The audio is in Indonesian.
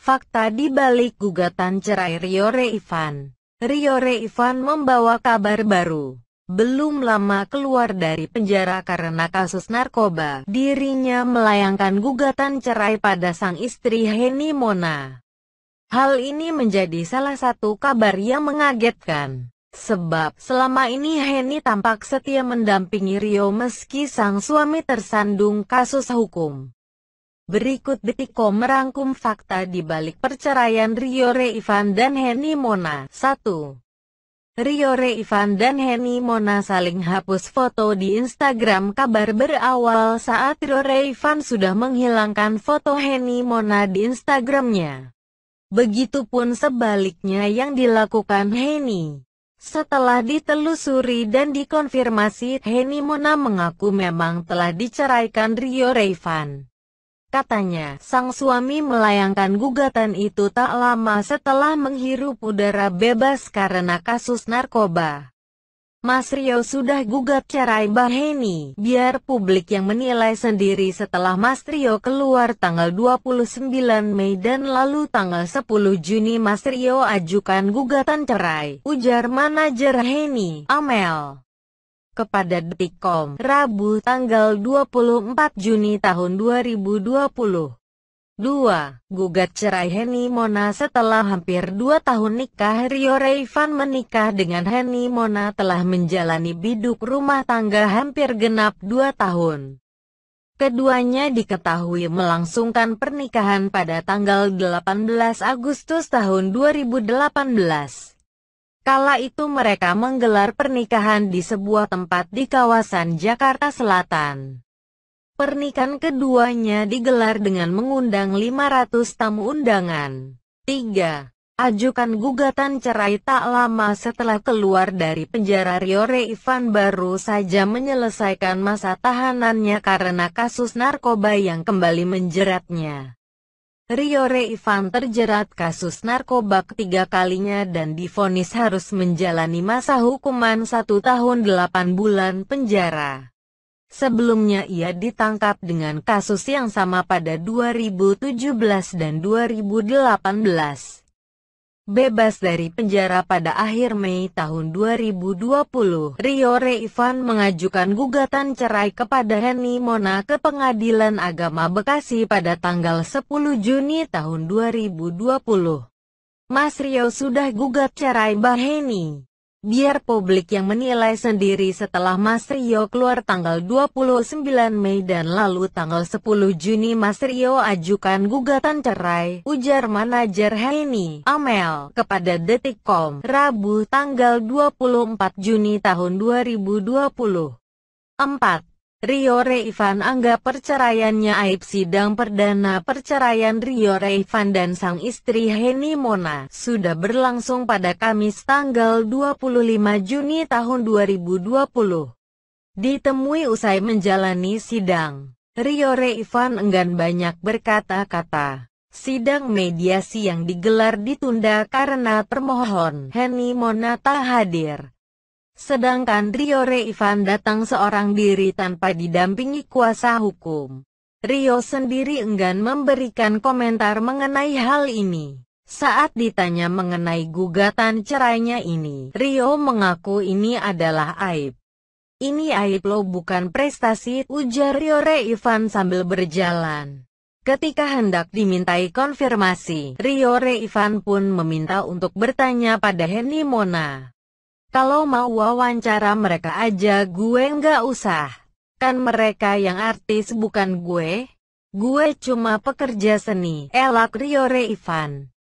Fakta di balik gugatan cerai Rio Reivan. Rio Reivan membawa kabar baru. Belum lama keluar dari penjara karena kasus narkoba, dirinya melayangkan gugatan cerai pada sang istri Heni Mona. Hal ini menjadi salah satu kabar yang mengagetkan. Sebab selama ini Heni tampak setia mendampingi Rio meski sang suami tersandung kasus hukum. Berikut detikom merangkum fakta di balik perceraian Rio Reivan dan Henny Mona. 1. Rio Reivan dan Henny Mona saling hapus foto di Instagram Kabar berawal saat Rio Reivan sudah menghilangkan foto Henny Mona di Instagramnya. Begitupun sebaliknya yang dilakukan Henny. Setelah ditelusuri dan dikonfirmasi, Henny Mona mengaku memang telah diceraikan Rio Reivan. Katanya, sang suami melayangkan gugatan itu tak lama setelah menghirup udara bebas karena kasus narkoba. Mas Rio sudah gugat cerai Baheni, biar publik yang menilai sendiri setelah Mas Rio keluar tanggal 29 Mei dan lalu tanggal 10 Juni Mas Rio ajukan gugatan cerai, ujar manajer Heni, Amel kepada Detikom Rabu tanggal 24 Juni tahun 2020. 2. Gugat cerai Henny Mona Setelah hampir dua tahun nikah Rio Reivan menikah dengan Henny Mona telah menjalani biduk rumah tangga hampir genap dua tahun. Keduanya diketahui melangsungkan pernikahan pada tanggal 18 Agustus tahun 2018. Kala itu mereka menggelar pernikahan di sebuah tempat di kawasan Jakarta Selatan. Pernikahan keduanya digelar dengan mengundang 500 tamu undangan. 3. Ajukan gugatan cerai tak lama setelah keluar dari penjara Riore Ivan baru saja menyelesaikan masa tahanannya karena kasus narkoba yang kembali menjeratnya. Rio Reivan terjerat kasus narkoba ketiga kalinya dan difonis harus menjalani masa hukuman satu tahun delapan bulan penjara. Sebelumnya ia ditangkap dengan kasus yang sama pada 2017 dan 2018. Bebas dari penjara pada akhir Mei tahun 2020, Rio Reivan mengajukan gugatan cerai kepada Henny Mona ke Pengadilan Agama Bekasi pada tanggal 10 Juni tahun 2020. Mas Rio sudah gugat cerai Mbak Henny biar publik yang menilai sendiri setelah Mas Rio keluar tanggal 29 Mei dan lalu tanggal 10 Juni Mas Rio ajukan gugatan cerai, ujar manajer Haini Amel kepada Detikcom, Rabu tanggal 24 Juni tahun puluh empat. Rio Reivan anggap perceraiannya aib sidang perdana perceraian Rio Reivan dan sang istri Heni Mona sudah berlangsung pada Kamis tanggal 25 Juni tahun 2020. Ditemui usai menjalani sidang, Rio Reivan enggan banyak berkata-kata. Sidang mediasi yang digelar ditunda karena termohon Heni Mona tak hadir. Sedangkan Rio Reivan datang seorang diri tanpa didampingi kuasa hukum. Rio sendiri enggan memberikan komentar mengenai hal ini. Saat ditanya mengenai gugatan cerainya ini, Rio mengaku ini adalah aib. Ini aib lo bukan prestasi, ujar Rio Reivan sambil berjalan. Ketika hendak dimintai konfirmasi, Rio Reivan pun meminta untuk bertanya pada Henny Mona. Kalau mau wawancara mereka aja gue nggak usah. Kan mereka yang artis bukan gue. Gue cuma pekerja seni. Elak Riore Ivan.